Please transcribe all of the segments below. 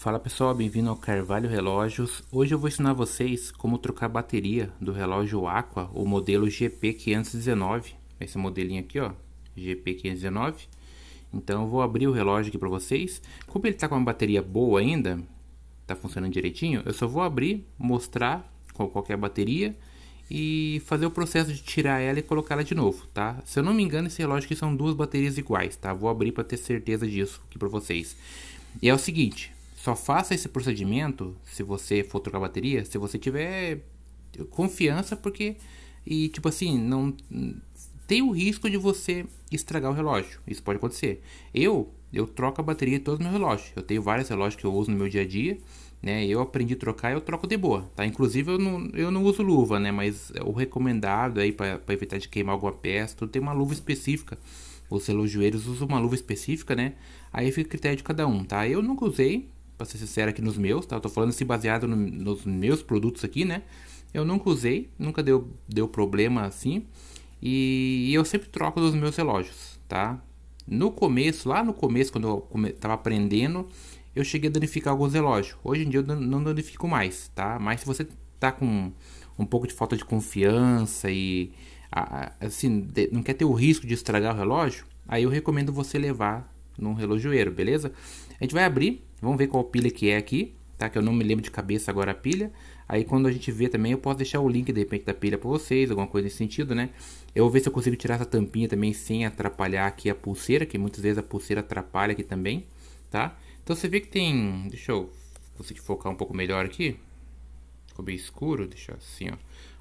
Fala pessoal, bem-vindo ao Carvalho Relógios. Hoje eu vou ensinar vocês como trocar a bateria do relógio Aqua, o modelo GP519. Esse modelinho aqui, ó, GP519. Então eu vou abrir o relógio aqui para vocês. Como ele está com uma bateria boa ainda, tá funcionando direitinho, eu só vou abrir, mostrar com qualquer é a bateria e fazer o processo de tirar ela e colocar ela de novo, tá? Se eu não me engano, esse relógio aqui são duas baterias iguais, tá? Vou abrir para ter certeza disso aqui para vocês. E é o seguinte, só faça esse procedimento, se você for trocar bateria, se você tiver confiança, porque. E tipo assim, não. Tem o risco de você estragar o relógio. Isso pode acontecer. Eu, eu troco a bateria de todos os meus relógios. Eu tenho vários relógios que eu uso no meu dia a dia. Né, eu aprendi a trocar, eu troco de boa, tá? Inclusive eu não, eu não uso luva, né? Mas o recomendado aí para evitar de queimar alguma peça, tudo tem uma luva específica. Os relojoeiros usam uma luva específica, né? Aí fica critério de cada um, tá? Eu nunca usei, pra ser sincero, aqui nos meus, tá? Eu tô falando assim baseado no, nos meus produtos aqui, né? Eu nunca usei, nunca deu, deu problema assim. E, e eu sempre troco dos meus relógios, tá? No começo, lá no começo, quando eu come, tava aprendendo, eu cheguei a danificar alguns relógios. Hoje em dia eu não danifico mais, tá? Mas se você tá com um pouco de falta de confiança e assim, não quer ter o risco de estragar o relógio, aí eu recomendo você levar num relojoeiro, beleza? A gente vai abrir, vamos ver qual pilha que é aqui, tá? Que eu não me lembro de cabeça agora a pilha. Aí quando a gente vê também, eu posso deixar o link de repente da pilha para vocês, alguma coisa nesse sentido, né? Eu vou ver se eu consigo tirar essa tampinha também sem atrapalhar aqui a pulseira, que muitas vezes a pulseira atrapalha aqui também, tá? Então você vê que tem... Deixa eu conseguir focar um pouco melhor aqui. Ficou bem escuro, deixa assim, ó.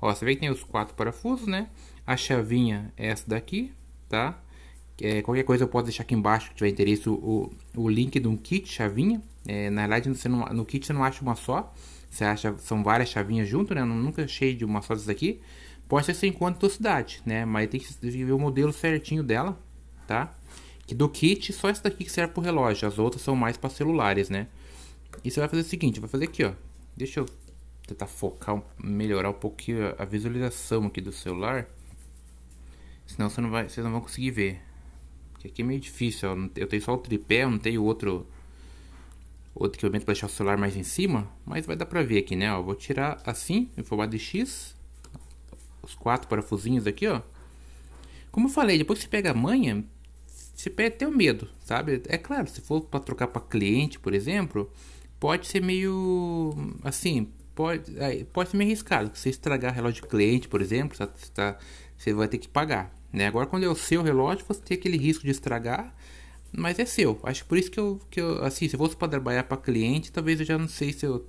Ó, você vê que tem os quatro parafusos, né? A chavinha é essa daqui, tá? É, qualquer coisa eu posso deixar aqui embaixo, se tiver interesse, o, o link de um kit chavinha. É, na verdade, você não, no kit você não acha uma só. Você acha, são várias chavinhas junto, né? Eu nunca achei de uma só dessas aqui. Pode ser que você encontre tua cidade, né? Mas tem que ver o modelo certinho dela, tá? Que do kit, só essa daqui que serve pro relógio. As outras são mais para celulares, né? E você vai fazer o seguinte, vai fazer aqui, ó. Deixa eu tentar focar, melhorar um pouquinho a visualização aqui do celular. Senão você não vai, você não vai conseguir ver. Que aqui é meio difícil. Eu, eu tenho só o tripé, eu não tenho outro outro equipamento para deixar o celular mais em cima, mas vai dar para ver aqui, né? Ó, vou tirar assim, em formato de X, os quatro parafusinhos aqui, ó. Como eu falei, depois que você pega a manha, você perde até o medo, sabe? É claro, se for para trocar para cliente, por exemplo, pode ser meio assim, pode, é, pode ser meio arriscado. Se você estragar relógio de cliente, por exemplo, você, tá, você tá, vai ter que pagar. Né? Agora, quando é o seu relógio, você tem aquele risco de estragar, mas é seu. Acho que por isso que eu, que eu assim, se eu fosse para trabalhar para cliente, talvez eu já não sei se eu,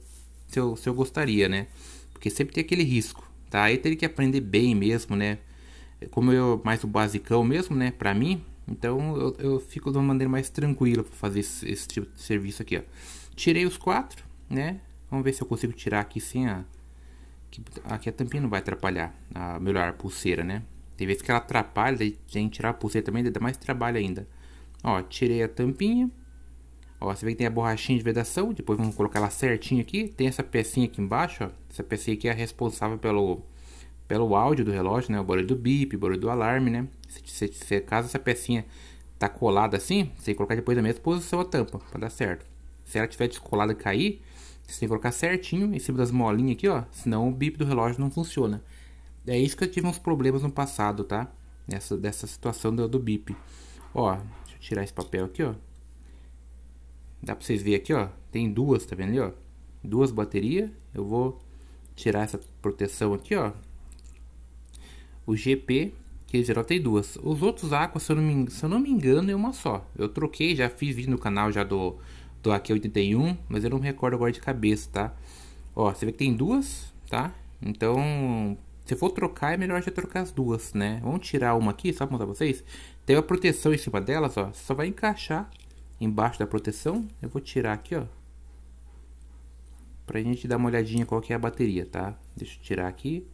se eu, se eu gostaria, né? Porque sempre tem aquele risco, tá? Aí teria que aprender bem mesmo, né? Como eu, mais o basicão mesmo, né? Para mim, então eu, eu, fico de uma maneira mais tranquila para fazer esse, esse, tipo de serviço aqui, ó. Tirei os quatro, né? Vamos ver se eu consigo tirar aqui sem a... Aqui, a tampinha não vai atrapalhar a melhor pulseira, né? Tem vezes que ela atrapalha, tem que tirar a pulseira também, dá mais trabalho ainda. Ó, tirei a tampinha. Ó, você vê que tem a borrachinha de vedação, depois vamos colocar ela certinho aqui. Tem essa pecinha aqui embaixo, ó. Essa pecinha aqui é responsável pelo, pelo áudio do relógio, né? O barulho do bip, o barulho do alarme, né? Se, se, se, caso essa pecinha tá colada assim, você tem que colocar depois na mesma posição a tampa, para dar certo. Se ela tiver descolada e cair, você tem que colocar certinho em cima das molinhas aqui, ó. Senão o bip do relógio não funciona é isso que eu tive uns problemas no passado, tá? Nessa, dessa situação do, do bip. Ó, deixa eu tirar esse papel aqui, ó. Dá pra vocês verem aqui, ó. Tem duas, tá vendo ali, ó? Duas baterias. Eu vou tirar essa proteção aqui, ó. O GP, que em geral tem duas. Os outros aquas, se eu não me, se eu não me engano, é uma só. Eu troquei, já fiz vídeo no canal já do, do AQ81, mas eu não me recordo agora de cabeça, tá? Ó, você vê que tem duas, tá? Então, se for trocar, é melhor já trocar as duas, né? Vamos tirar uma aqui, só pra mostrar pra vocês. Tem uma proteção em cima delas, ó. Só vai encaixar embaixo da proteção. Eu vou tirar aqui, ó. Pra gente dar uma olhadinha qual que é a bateria, tá? Deixa eu tirar aqui.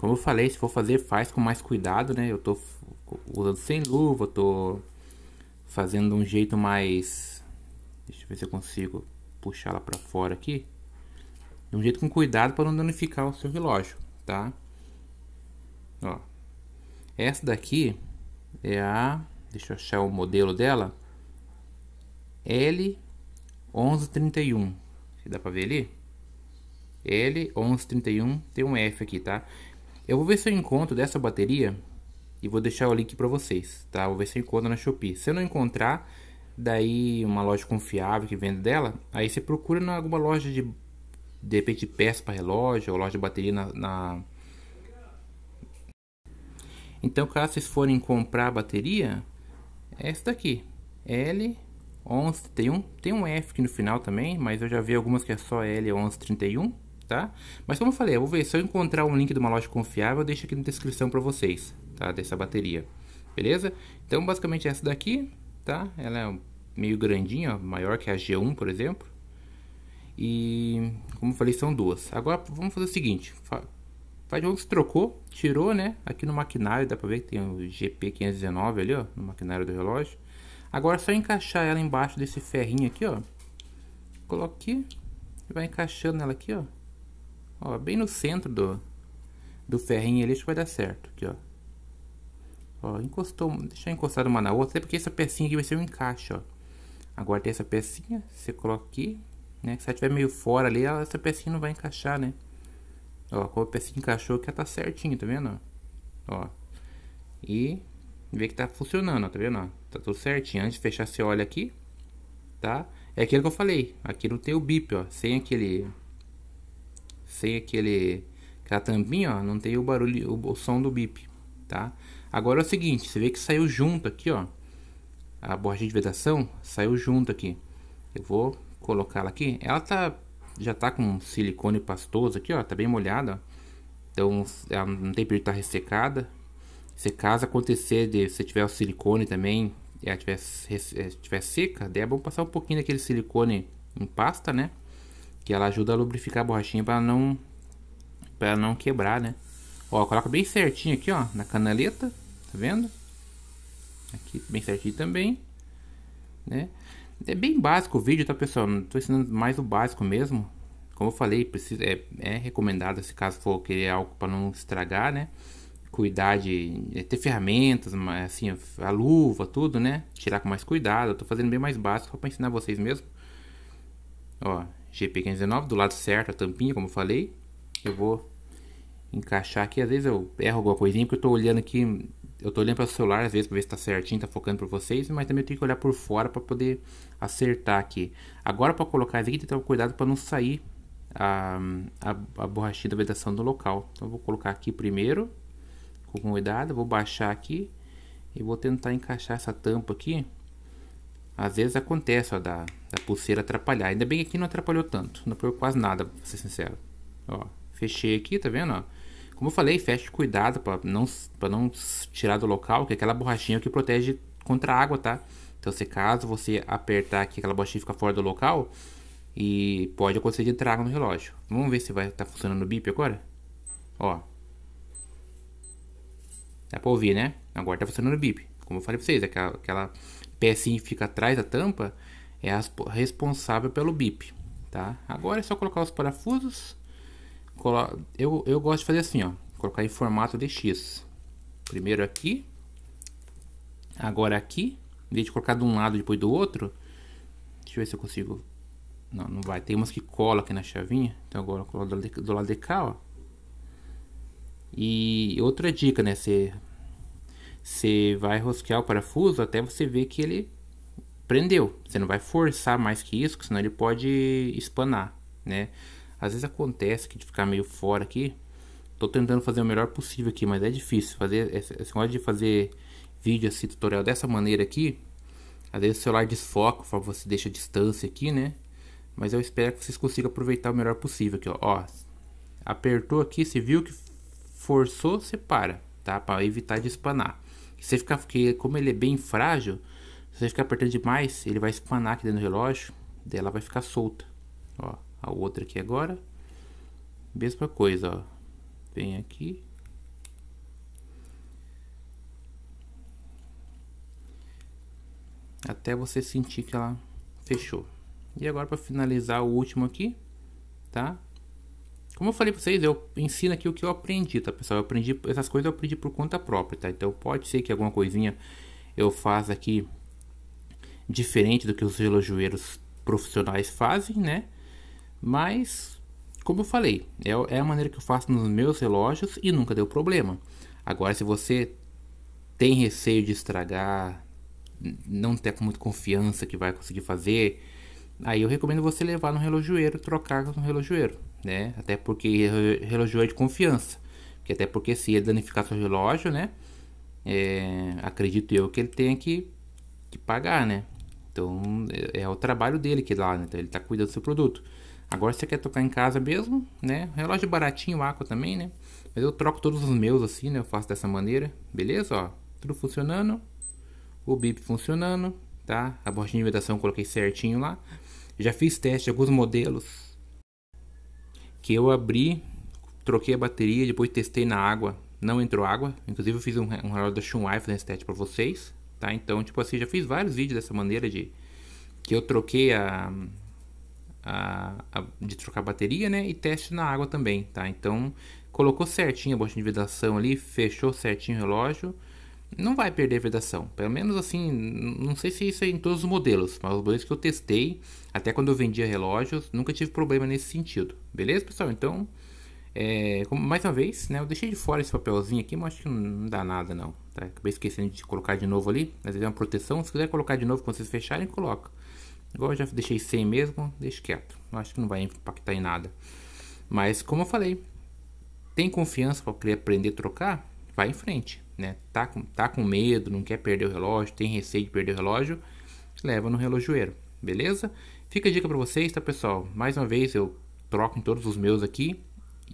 Como eu falei, se for fazer, faz com mais cuidado, né? Eu tô usando sem luva, tô fazendo de um jeito mais... Deixa eu ver se eu consigo puxar ela pra fora aqui. De um jeito com cuidado para não danificar o seu relógio, tá? Ó. Essa daqui é a... Deixa eu achar o modelo dela. L1131. Dá pra ver ali? L1131 tem um F aqui, tá? Eu vou ver se eu encontro dessa bateria e vou deixar o link para vocês, tá? Vou ver se eu encontro na Shopee. Se eu não encontrar, daí uma loja confiável que vende dela, aí você procura em alguma loja de de repente peça para relógio ou loja de bateria na, na... Então, caso vocês forem comprar bateria, é essa daqui, L1131, tem um, tem um F aqui no final também, mas eu já vi algumas que é só L1131, tá? Mas como eu falei, eu vou ver, se eu encontrar um link de uma loja confiável, eu deixo aqui na descrição para vocês, tá? Dessa bateria, beleza? Então, basicamente essa daqui, tá? Ela é meio grandinha, maior que a G1, por exemplo. E como eu falei, são duas. Agora vamos fazer o seguinte: faz você trocou, tirou, né? Aqui no maquinário, dá pra ver que tem o GP519 ali, ó, no maquinário do relógio. Agora é só encaixar ela embaixo desse ferrinho aqui, ó. Coloca aqui e vai encaixando ela aqui, ó. Ó, bem no centro do, do ferrinho ali, acho que vai dar certo. Aqui, ó. Ó, encostou, deixa encostar uma na outra, até porque essa pecinha aqui vai ser um encaixe, ó. Agora tem essa pecinha, você coloca aqui, né? Se ela meio fora ali, ela, essa pecinha não vai encaixar, né? Ó, como a pecinha encaixou aqui, ela tá certinho, tá vendo? Ó. E vê que tá funcionando, ó, tá vendo? Ó, tá tudo certinho. Antes de fechar, você olha aqui, tá? É aquilo que eu falei. Aqui não tem o bip, ó. Sem aquele... Sem aquele... Aquela tampinha, ó. Não tem o barulho, o, o som do bip, tá? Agora é o seguinte. Você vê que saiu junto aqui, ó. A borda de vedação saiu junto aqui. Eu vou colocá-la aqui, ela tá já tá com silicone pastoso aqui, ó, tá bem molhada. Então ela não tem perigo de estar tá ressecada. Se caso acontecer de se tiver o silicone também, e ela tiver, eh, tiver seca, daí é bom passar um pouquinho daquele silicone em pasta, né? Que ela ajuda a lubrificar a borrachinha para não para não quebrar, né? Ó, coloca bem certinho aqui, ó, na canaleta, tá vendo? Aqui bem certinho também, né? É bem básico o vídeo, tá pessoal? Não tô ensinando mais o básico mesmo. Como eu falei, precisa, é, é recomendado se caso for querer algo para não estragar, né? Cuidar de é, ter ferramentas, assim, a luva, tudo, né? Tirar com mais cuidado. Eu tô fazendo bem mais básico só para ensinar vocês mesmo. Ó, GP519 do lado certo a tampinha, como eu falei. Eu vou encaixar aqui, às vezes eu erro alguma coisinha porque eu tô olhando aqui eu tô olhando para o celular às vezes para ver se tá certinho, tá focando para vocês, mas também eu tenho que olhar por fora para poder acertar aqui. Agora para colocar isso aqui, tem que ter cuidado para não sair a, a, a borrachinha da vedação do local. Então vou colocar aqui primeiro, com cuidado, vou baixar aqui e vou tentar encaixar essa tampa aqui. Às vezes acontece, ó, da, da pulseira atrapalhar. Ainda bem que aqui não atrapalhou tanto, não foi quase nada, pra ser sincero. Ó, fechei aqui, tá vendo, ó? Como eu falei, feche cuidado para não, para não tirar do local, que é aquela borrachinha é que protege contra a água, tá? Então, se caso você apertar aqui, aquela borrachinha fica fora do local, e pode acontecer de entrar no relógio. Vamos ver se vai estar tá funcionando o bip agora? Ó. Dá para ouvir, né? Agora tá funcionando o bip. Como eu falei para vocês, aquela, aquela pecinha que fica atrás da tampa é a responsável pelo bip, tá? Agora é só colocar os parafusos eu, eu gosto de fazer assim, ó. Colocar em formato DX. Primeiro aqui. Agora aqui. Em vez de colocar de um lado e depois do outro. Deixa eu ver se eu consigo. Não, não vai. Tem umas que cola aqui na chavinha. Então agora eu colo do, do lado de cá, ó. E outra dica, né? você vai rosquear o parafuso até você ver que ele prendeu. Você não vai forçar mais que isso, senão ele pode espanar, né? Às vezes acontece que de ficar meio fora aqui. Tô tentando fazer o melhor possível aqui, mas é difícil. Fazer esse hora de fazer vídeo assim, tutorial dessa maneira aqui. Às vezes o celular desfoca, você deixa a distância aqui, né? Mas eu espero que vocês consigam aproveitar o melhor possível aqui, ó. ó apertou aqui, você viu que forçou, você para, tá? Para evitar de espanar. Você ficar, porque como ele é bem frágil, se você ficar apertando demais, ele vai espanar aqui dentro do relógio, dela vai ficar solta, ó a outra aqui agora. Mesma coisa, ó. Vem aqui. Até você sentir que ela fechou. E agora para finalizar o último aqui, tá? Como eu falei para vocês, eu ensino aqui o que eu aprendi, tá pessoal? Eu aprendi essas coisas eu aprendi por conta própria, tá? Então pode ser que alguma coisinha eu faça aqui diferente do que os relojoeiros profissionais fazem, né? Mas, como eu falei, é, é, a maneira que eu faço nos meus relógios e nunca deu problema. Agora, se você tem receio de estragar, não tem tá com muita confiança que vai conseguir fazer, aí eu recomendo você levar no relojoeiro, trocar no relojoeiro, né? Até porque relojoeiro é de confiança. Porque até porque se ele danificar seu relógio, né? É, acredito eu que ele tenha que, que pagar, né? Então é, é, o trabalho dele que lá, né? Então, ele está cuidando do seu produto. Agora você quer tocar em casa mesmo, né? Relógio baratinho, Aqua também, né? Mas eu troco todos os meus assim, né? Eu faço dessa maneira, beleza? Ó, tudo funcionando. O bip funcionando, tá? A borda de vedação eu coloquei certinho lá. Já fiz teste de alguns modelos que eu abri, troquei a bateria, depois testei na água, não entrou água. Inclusive eu fiz um, um relógio da Shunwai fazendo esse teste pra vocês, tá? Então, tipo assim, já fiz vários vídeos dessa maneira de... Que eu troquei a a, a, de trocar a bateria, né? E teste na água também, tá? Então, colocou certinho a borracha de vedação ali, fechou certinho o relógio, não vai perder vedação. Pelo menos assim, não sei se isso é em todos os modelos, mas os modelos que eu testei, até quando eu vendia relógios, nunca tive problema nesse sentido. Beleza, pessoal? Então, é, como, mais uma vez, né? Eu deixei de fora esse papelzinho aqui, mas acho que não dá nada não, tá? Acabei esquecendo de colocar de novo ali. Às vezes é uma proteção, se quiser colocar de novo quando vocês fecharem, coloca. Igual eu já deixei sem mesmo, deixo quieto. Eu acho que não vai impactar em nada. Mas como eu falei, tem confiança para querer aprender a trocar? Vai em frente, né? Tá com, tá com medo, não quer perder o relógio, tem receio de perder o relógio? Leva no relojoeiro, beleza? Fica a dica para vocês, tá pessoal? Mais uma vez eu troco em todos os meus aqui.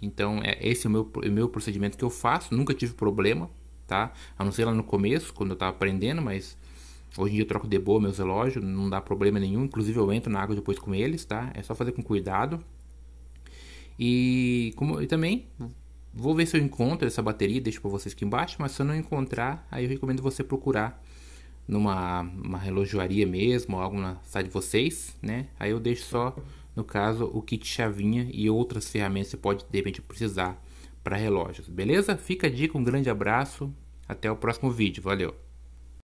Então é esse é o meu, é o meu procedimento que eu faço, nunca tive problema, tá? A não ser lá no começo, quando eu tava aprendendo, mas Hoje em dia eu troco de boa meus relógios, não dá problema nenhum. Inclusive eu entro na água depois com eles, tá? É só fazer com cuidado. E, como, e também vou ver se eu encontro essa bateria, deixo para vocês aqui embaixo, mas se eu não encontrar, aí eu recomendo você procurar numa uma relojoaria mesmo, ou algo na site de vocês, né? Aí eu deixo só, no caso, o kit chavinha e outras ferramentas que você pode de repente precisar para relógios, beleza? Fica a dica, um grande abraço, até o próximo vídeo, valeu!